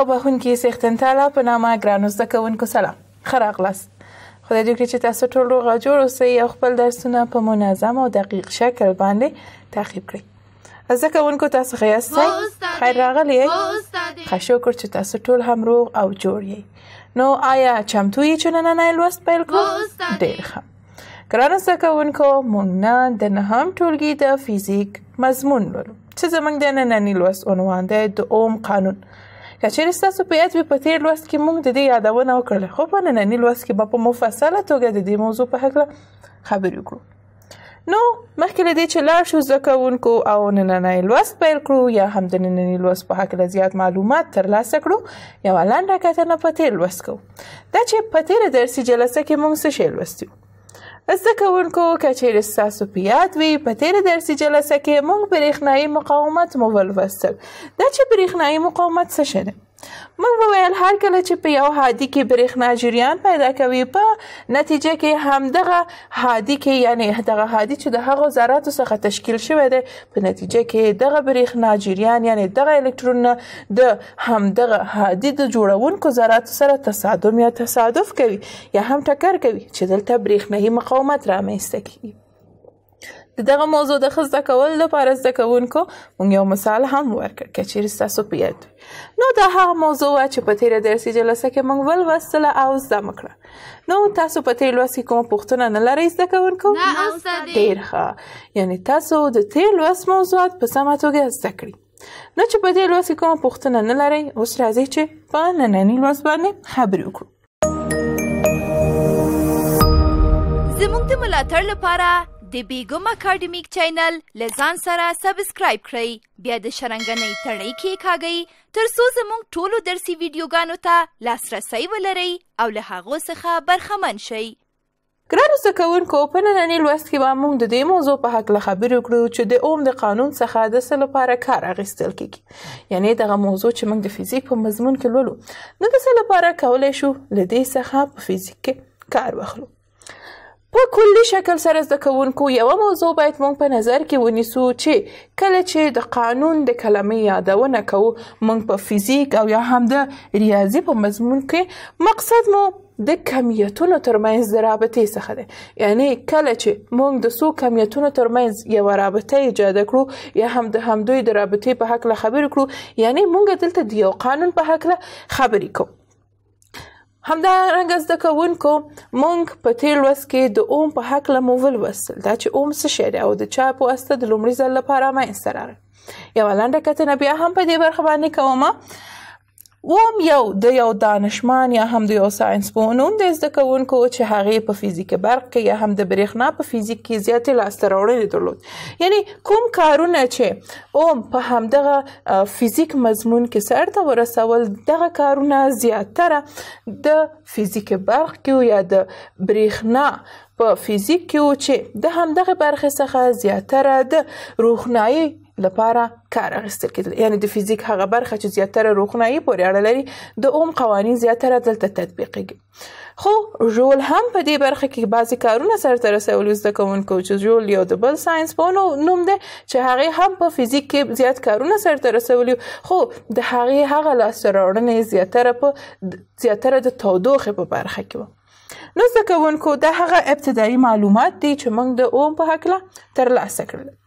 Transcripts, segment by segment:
او بهونکي سیختن تعالی په نامه ګرانو زده کوونکو سلام ښه راغلاست خدای دې چې تاسو ټول روغ جوړ اوسئ او خپل درسونه په منظم او دقیق شکل باندې تعقیب کړئ زده کوونکو تاسو ښه یاستئ خیر راغلی ښه شکر چې تاسو ټول هم روغ او جوړ یئ نو آیا چمتو یې چې نننی لوست پیل کړو ډېر ښه ګرانو زده کوونکو موږ نن د نهم ټولګي د فزیک مضمون لولو چې زموږ د ننني لوست عنوان دی د اوم قانون کچېرې ستاسو په یاد وي په تیر لوست کې موږ د دې یادونه وکړله خو په ننني لوست کې به په مفصله توګه د دې موضوع په هکله خبرې وکړو نو مخکې له دې چې لاړ شو زده کوونکو او نننی لوست پیل کړو یا هم د ننني لوست په هکله زیات معلومات ترلاسه کړو یوه لنډه کتنه په تیر لوست کوو دا چې په تیره درسي جلسه کې موږ څه شی لوستي وو زده کوونکو که چیرې ستاسو په یاد وي په تېره درسي جلسه کې موږ برېښنایي مقاومت مو ولوستل دا چې برېښنایي مقاومت څه شی دی موږ وویل هر کله چې په یو هادي کې برېښنا جریان پیدا کوي په نتیجه کې همدغه هادي کې یعنی دغه هادي چې د هغو ذراتو څخه تشکیل شوی دی په نتیجه کې دغه برېښنا جریان یعنی دغه الکترونونه د همدغه هادي د جوړونکو ذراتو سره تصادم یا تصادف کوي یا هم ټکر کوي چې دلته برېښنایي مقاومت رامنځته کیږي د دغه موضوع د خزده کول لپاره زده کوونکو موږ یو مثال هم ورکړ که چیرې ستاسو په یاد نو دا هغه موضوع وه چې په تیره درسي جلسه کې موږ ولوستله او زده مه کړه نو تاسو په تیر لوست کې کومه پوښتنه نه لرئ زده کوونکو ډېر ښه یعنی تاسو د تیر لوست موضوعات په سمه توګه زده کړئ نو چې په دې لوست کې کومه پوښتنه نه لرئ اوس راځئ چې په ننني لوست باندې خبرې وکړو زموږ د ملاتړ لپاره د بیګم اکیډمیک چینل لزان سره سبسکرایب کړئ بیا د شرنګنې تړۍ کې کاږئ تر څو زموږ ټولو درسي ویډیوګانو ته لاسرسی ولرئ او له هغو څخه برخمن شئ ګرانو زده کوونکو په ننني لوست کې به موږ د دې موضوع په هکله خبرې وکړو چې د اوم د قانون څخه د څه لپاره کار اخیستل کیږي یعنی دغه موضوع چې موږ د فزیک په مضمون کې لولو نو د څه لپاره کولی شو له دې څخه په فزیک کې کار واخلو په کلي شکل سره زده کوونکو یو موضوع باید مونږ په نظر کې ونیسو چې کله چې د قانون د کلمې یادونه کوو مونږ په فزیک او یا هم د ریاضي په مضمون کې مقصد مو د کمیتونو ترمنځ د رابطې څخه ده یعنی کله چې موږ د څو کمیتونو ترمنځ یو رابطه ایجاد کړو یا هم د همدوی د رابطې په حق خبرې کړو یعنی موږ دلته د یو قانون په حق خبرې کوو همدارنګه زده کوونکو مونږ په تیر لوست کې د اوم په هکله مو ولوستل دا چې اوم څه شی دی او د چا په واسطه د لومړي ځل لپاره ما انسره یو لنډه کتنه بیا هم په دې برخه باندې کومه اوم یو د یو دانشمان یا هم د یو ساينس پوهنون د زده کوونکو چې هغه په فزیک برق کې یا هم د برېښنا په فزیک کې زیاتې لاسته راوړنې درلود یعنی کوم کارونه چې اوم په همدغه فزیک مضمون کې سرته ورسول دغه کارونه زیاتره د فزیک برق کې یا د برېښنا په فزیک کې و چې د همدغه برخې څخه زیاتره د روښنايي لپاره کار اخیستل کېدل یعنی د فزیک هغه برخه چې زیاتره روښنایي پورې اړه لري د اوم قوانین زیاتره دلته تطبیقیږي خو ژول هم په دې برخه کې بعضی کارونه سرته رسول زده کوونکو چې ژول یو د بل ساينس په نو نوم دی چې هغه هم په فزیک کې زیات کارونه سرته رسول خو د هغه هغه لاسته راوړنې زیاتره په زیاتره د تودوخه په برخه کې و نو زده کوونکو دا هغه ابتدایي معلومات دي چې موږ د اوم په هکله ترلاسه کړل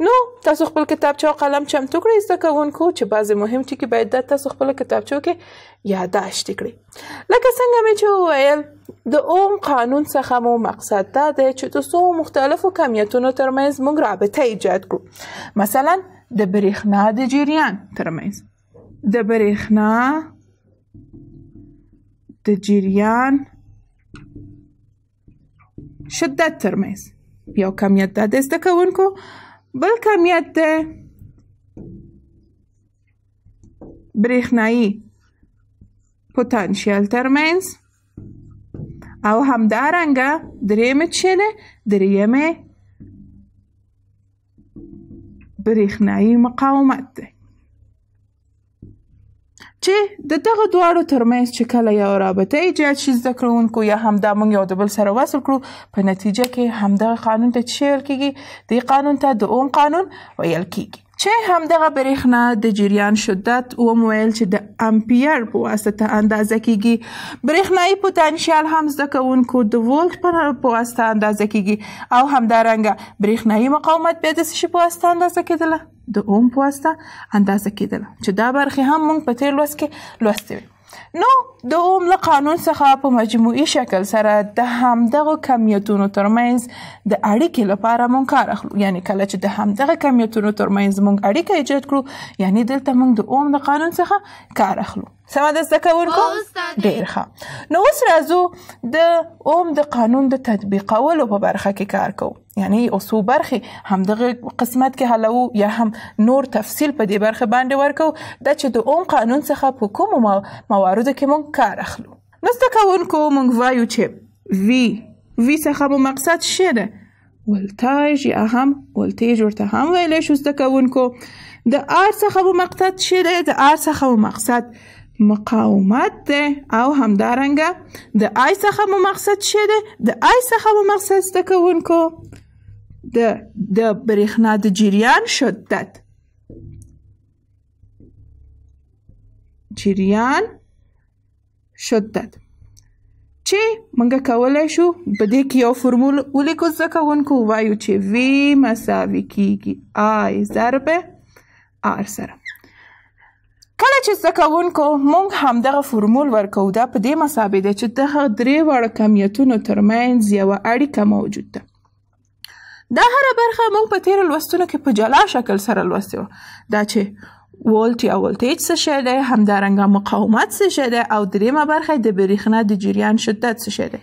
نو تاسو خپل کتابچه او قلم چمتو کړئ زده کوونکو چې بعضې مهم ټکي باید دا تاسو خپل کتابچو کې یاداشت کړئ لکه څنګه مې چې وویل د اوم قانون څخه مو مقصد دا دی چې د څو مختلفو کمیتونو ترمنځ موږ رابطه ایجاد کړو مثلا د برېښنا د جریان ترمنځ د برېښنا د جریان شدت ترمنځ یو کمیت دا د زده کوونکو بل کمیت دی برېښنایي پوتانشیل ترمنځ او همدارنګه درېیمې چې دی درېیمې برېښنایي مقاومت دی چې د دغه دواړو ترمنځ چې کله یو رابطه ایجاد شي زده کړونکو یا همدا موږ یو د بل سره وصل کړو په نتیجه کې همدغه قانون ته څه ویل کیږي د قانون ته د اون قانون ویل کیږي چې همدغه برېښنا د جریان شدت او مویل چې د امپیر په واسطه اندازه کیږي برېښنایی پوتنشیال هم زده کوونکو د ولټ په واسطه اندازه کیږي او همدارنګه برېښنایی مقاومت به د څه په واسطه اندازه کیدله د اوم په واسطه اندازه کېدله چې دا برخې هم موږ په تیر لوست کې لوستې وې نو د اوم له قانون څخه په مجموعي شکل سره د همدغو کمیتونو ترمنځ د اړیکې لپاره موږ کار اخلو یعنی کله چې د همدغه کمیتونو ترمنځ موږ اړیکه ایجاد کړو یعنی دلته موږ د اوم د قانون څخه کار اخلو سمه د زده کوونکو ډیر ښه نو اوس راځو د اوم د قانون د تطبیقولو په برخه کې کار کوو یعنی اوسو برخي همدغه قسمت کې حلو یا هم نور تفصیل په دې برخه باندې ورکو د چې د اوم قانون څخه په کوم مواردو کې مونږ کار اخلو نو زده کوونکو مونږ وایو چې وی وی څخه مو مقصد شه ده ولتاژ یا هم ولتیج ورته هم ویلی شو زده کوونکو د آر څخه مو مقصد شه ده د آر څخه مو مقصد مقاومت ده او همدارنګه د آی څخه مو مقصد شه ده د آی څخه مو مقصد زده کوونکو د د برېښنا د جریان شدت جریان شدت چې موږ کولای شو په دې کې یو فرمول ولیکو ځکه ونکو وایو چې v مساوي کیږي i ضرب r سره کله چې زکوونکو مونږ هم دغه فرمول ورکو دا په دې مسابې ده چې دغه درې وړ کمیتونو ترمنځ یو اړیکه موجود ده دا هره برخه موږ په تیر لوستونو کې په جلا شکل سره لوستي وو دا چې وولټ یا ولټیج څه شی دی همدارنګه مقاومت څه شی دی او دریمه برخه د برېښنا د جریان شدت څه شی دی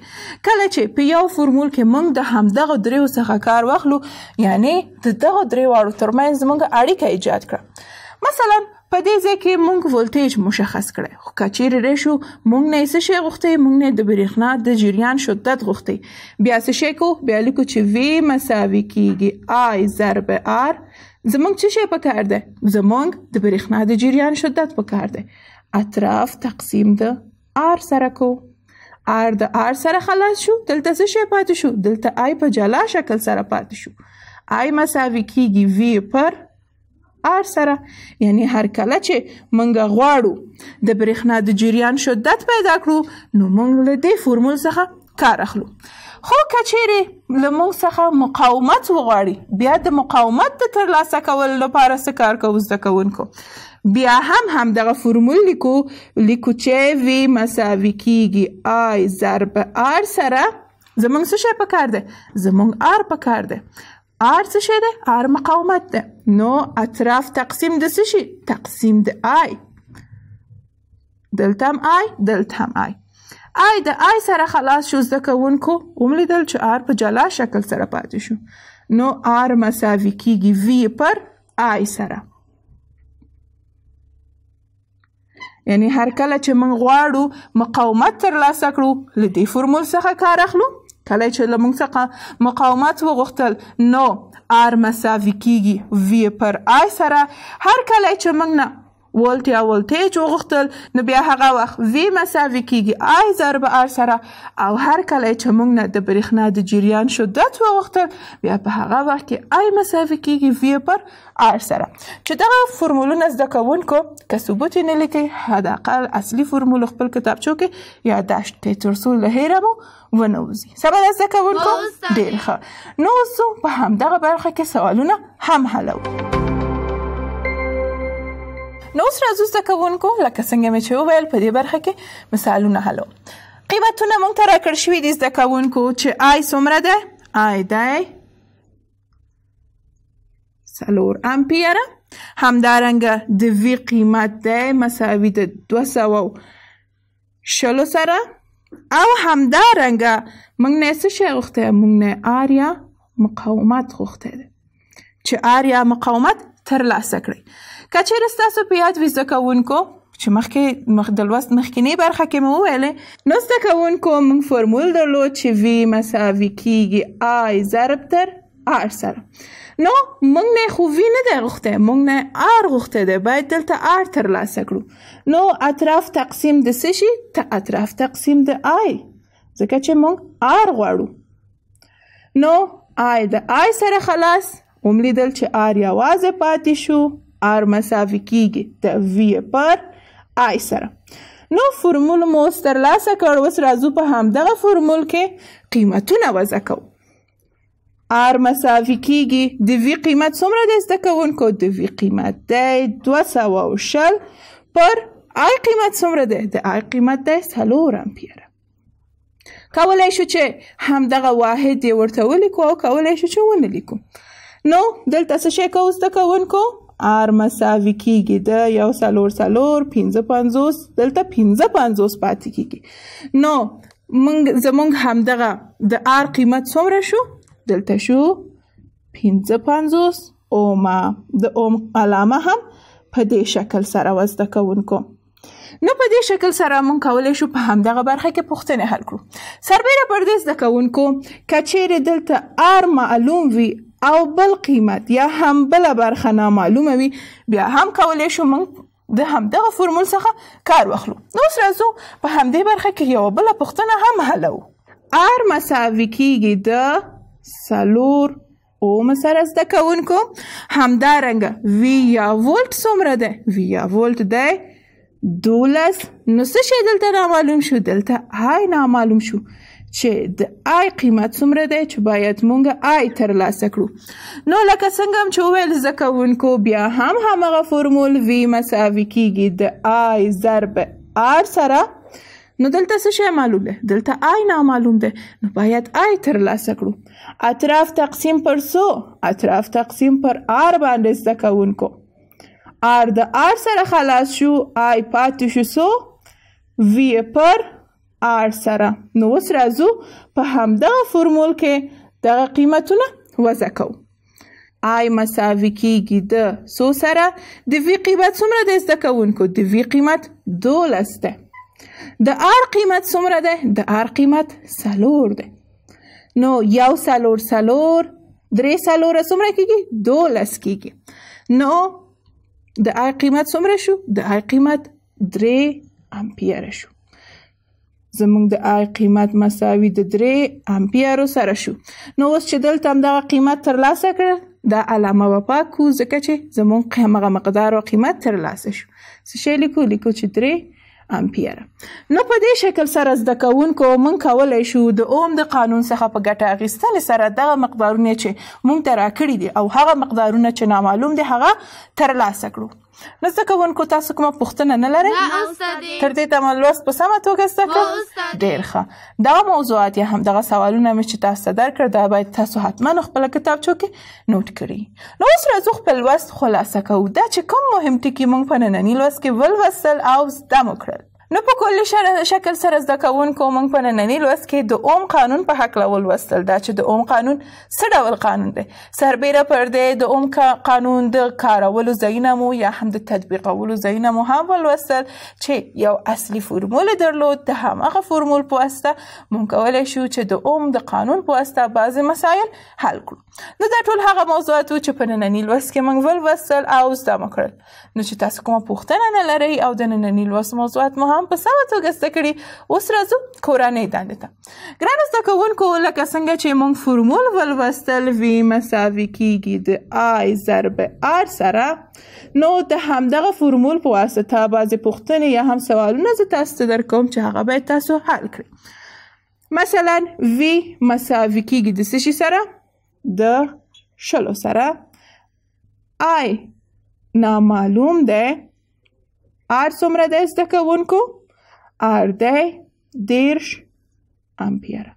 کله چې په یو فورمول کې موږ د همدغه دریو څخه کار واخلو یعنی د دغه دریو اړو ترمنځ موږ اړیکه ایجاد کړه مثلا په دې ځای کې مونږ ولټیج مشخص کړی خو کچیر ریشو مونږ نه څه شی غوښتي مونږ نه د برېښنا د جریان شدت غوښتي بیا څه شی کو بیا لیکو چې v مساوي کیږي i ضرب r زمونږ څه شی پکار دی زمونږ د برېښنا د جریان شدت پکار دی اطراف تقسیم د r سره کو r د r سره خلاص شو دلته څه شی پاتې شو دلته i په جلا شکل سره پاتې شو i مساوي کیږي v پر ار سره یعنی هر کله چې مونږ غواړو د برېښنا د جریان شدت پیدا کړو نو مونږ له دې فورمول څخه کار اخلو خو کچېرې له موږ څخه مقاومت وغواړي بیا د مقاومت د ترلاسه کولو لپاره څه کار کوو زده کوونکو بیا هم همدغه فورمول لیکو لیکو چې وی مساوي کیږي آی ضرب آر سره زمونږ څه شی پکار دی زمونږ آر پکار دی R څه شی دی R مقاومت دی نو اطراف تقسیم د څه شي تقسیم د I دلته هم I دلته هم I آی د آی سره خلاص شو زده کوونکو وملیدل چې آر په جلا شکل سره پاتې شو نو آر مساوي کیږي وی پر آی سره یعنی هر کله چې موږ غواړو مقاومت ترلاسه کړو له دې فورمول څخه کار اخلو کله چې له موږ څخه مقاومت وغوښتل نو آر مساوي کیږي وی پر آی سره هر کله چې موږ نه ولټ یا ولټیج وغوښتل نو بیا هغه وخت وی مساوي کیږي آی ضرب آر سره او هر کله چې موږ نه د برېښنا د جریان شدت وغوښتل بیا په هغه وخت کې آی مساوي کیږي وی پر آر سره چې دغه فرمولونه زده کوونکو که ثبوت یې نه لیکئ حداقل اصلي فرمول خپل کتابچو کې یادداشت کړئ تر څو له هیره مو ونوزي سمه ده زده کوونکو ډېر ښه نو اوس په همدغه برخه کې سوالونه هم حلوو اوس راځو زده کوونکو لکه څنګه مې چې وویل په دې برخه کې مثالونه حلو قیمتونه مونږ ته راکړ شوي دي زده کوونکو چې آی څومره ده آی دی څلور امپیره همدارنګه د وی قیمت دی مساوي د دوه سوه شلو سره او همدارنګه موږ نه څه شی غوښتی موږ نه آریا مقاومت غوښتی دی چې آریا مقاومت ترلاسه کړئ که چیرې ستاسو په یاد وي زده کوونکو چې مخکې مخ د لوست مخکینی برخه کې مو وویلې نو زده کوونکو موږ فرمول درلود چې وی مساوي کیږي آی ضرب تر آر سره نو موږ نه خو وی نه دی غوښته موږ نه آر غوښته دی باید دلته آر ترلاسه کړو نو اطراف تقسیم د څه شي ته اطراف تقسیم د آی ځکه چې موږ آر غواړو نو آی د آی سره خلاص اوم لیدل چې آر یوازې پاتې شو آر مساوي کیږي د وی پر آی سره نو فرمول مو ترلاسه کړ اوس راځو په همدغه فرمول کې قیمتونه وضع کوو آر مساوي کیږي د وی قیمت څومره د زده کوونکو د وی قیمت دی دوه سوه او شل پر آی قیمت څومره دی د آی قیمت دی څلور امپیره کولی شو چې همدغه واحد یې ورته ولیکو او کولی شو چې ونه لیکو نو دلته څه شی کوو زده کوونکو آر مساوي کیږي د یو څلور څلور پنځه پنځوس دلته پنځه پنځوس پاتې کیږي نو مونږ زمونږ همدغه د آر قیمت څومره شو دلته شو پنځه پنځوس اوما د اوم علامه هم په دې شکل سره وزده کوونکو نو په دې شکل سره مونږ کولای شو په همدغه برخه کې پوښتنې حل کړو سربیره پر دې زده کوونکو کچېرې دلته آر معلوم وي او بل قیمت یا هم بل برخه نامعلومه وي بیا هم کولی شو موږ د همدغه فورمول څخه کار واخلو اوس راځو په همدې برخه کې یوه بله پوښتنه هم حلوو ار مساوي کیږي د سلور اوم سره زده کوونکو همدارنګه وی یا ولټ څومره ده وی یا ولټ دی دولس نو څه شی دلته نامعلوم شو دلته های نامعلوم شو چې د آی قیمت څومره دی چې باید مونږ آی تر لاسه کړو نو لکه څنګه چې ویل زکوونکو بیا هم همغه فورمول وی مساوي کیږي د آی ضرب آر سره نو دلته څه شی معلوم ده دلته آی نامعلوم ده نو باید آی تر لاسه کړو اطراف تقسیم پر سو اطراف تقسیم پر آر باندې زده کوونکو آر د آر سره خلاص شو آی پاتې شو سو وی پر R سره نو اوس راځو په همدغه فورمول کې دغه قیمتونه وضع کوو I مساوي کیږي د سو سره د V قیمت څومره د زده کوونکو د V قیمت دولس ده د R قیمت څومره ده د R قیمت سلور ده نو یو سلور سلور درې سلور څومره کیږي دولس کیږي نو د I قیمت څومره شو د I قیمت درې امپیر شو زمونږ د آی قیمت مساوي د 3 امپیرو سره شو نو اوس چې دلته هم دغه قیمت ترلاسه کړ دا علامه به پاکو ځکه چې زمونږ هغه مقدار او قیمت ترلاسه شو څه شی لیکو لیکو چې 3 امپیره نو په دې شکل سره زده کوونکو مونږ کولای شو د اوم د قانون څخه په ګټه اخیستل سره دغه مقدارونه چې مونږ ته راکړي دي او هغه مقدارونه چې نامعلوم دي هغه ترلاسه کړو نو زده کوونکو تاسو کومه پوښتنه نه لرئ تر دې دمه لوست په سمه توګه زده کړو ډېر ښه دا موضوعات یا هم دغه سوالونه مې چې تاسو ته درکړ دا باید تاسو حتما خپله کتابچو کې نوټ کړئ نو اوس راځو خپل لوست خلاصه کوو دا چې کوم مهم ټکي موږ په ننني لوست کې ولوستل او زده مو کړل نو په کلي شکل سره زده کوونکو موږ په ننني لوست کې د اوم قانون په حق لول وستل دا چې د اوم قانون څه ډول قانون دی سربیره پر دې د اوم قانون د کارولو ځایونه مو یا هم د تطبیقولو ځایونه مو هم ولوستل چې یو اصلي فرمول درلود د همغه فرمول په واسطه موږ کولی شو چې د اوم د قانون په واسطه بعضې مسایل حل کړو نو دا ټول هغه موضوعات وو چې په ننني لوست کې موږ ولوستل او زده مو کړل نو چې تاسو کومه پوښتنه نه لرئ او د ننني لوست موضوعات مو هم هم په سمه توګه زده کړي اوس راځو کورنۍ دندې ته ګرانو زده کوونکو لکه څنګه چې موږ فورمول ولوستل وی مساوي کیږي د آی ضرب آر سره نو د همدغه فورمول په واسطه بعضې پوښتنې یا هم سوالونه زه تاسو ته درکوم چې هغه باید تاسو حل کړئ مثلا v مساوي کیږي د سشي سره د شلو سره i نامعلوم ده آر څومره دی زده کوونکو آر دی دیرش امپیره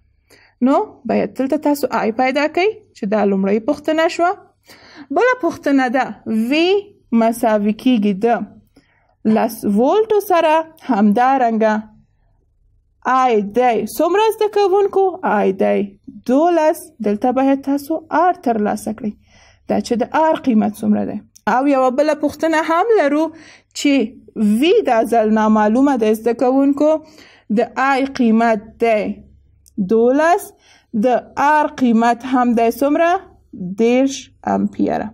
نو باید دلته تاسو آی پیدا کړئ چې دا لومړۍ پوښتنه شوه بله پوښتنه ده وی مساوي کیږي د لس وولټو سره همدارنګه آی دی څومره زده کوونکو آی دی دولس دلته باید تاسو آر ترلاسه کړئ دا چې د آر قیمت څومره دی او یو بل پوښتنه هم لرو چې وی د ځل نامعلومه د زده کوونکو د آی قیمت دی دولس د آر قیمت هم دی څومره دیرش امپیره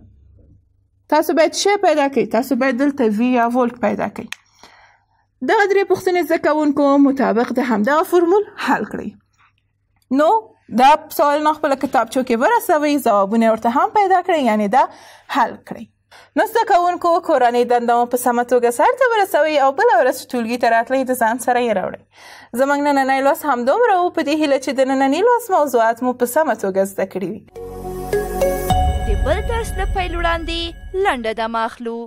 تاسو باید څه پیدا کړئ تاسو باید دلته وی یا ولټ پیدا کړئ دغه درې پوښتنې زده کوونکو مطابق د همدغه فورمول حل کړئ نو دا سوالونه خپله کتابچو کې ورسوئ ځوابونه ورته هم پیدا کړئ یعنې دا حل کړئ نو زده کوونکو کورنۍ دندو په سمه توګه سرته ورسوي او بله ورځ چې ټولګي ته راتلئ د ځان سره یې راوړئ زموږ نننی لوست همدومره و په دې هیله چې د ننني لوست موضوعات مو په سمه توګه زده کړي وي د بل درس نه پیل وړاندې لنډه دمه اخلو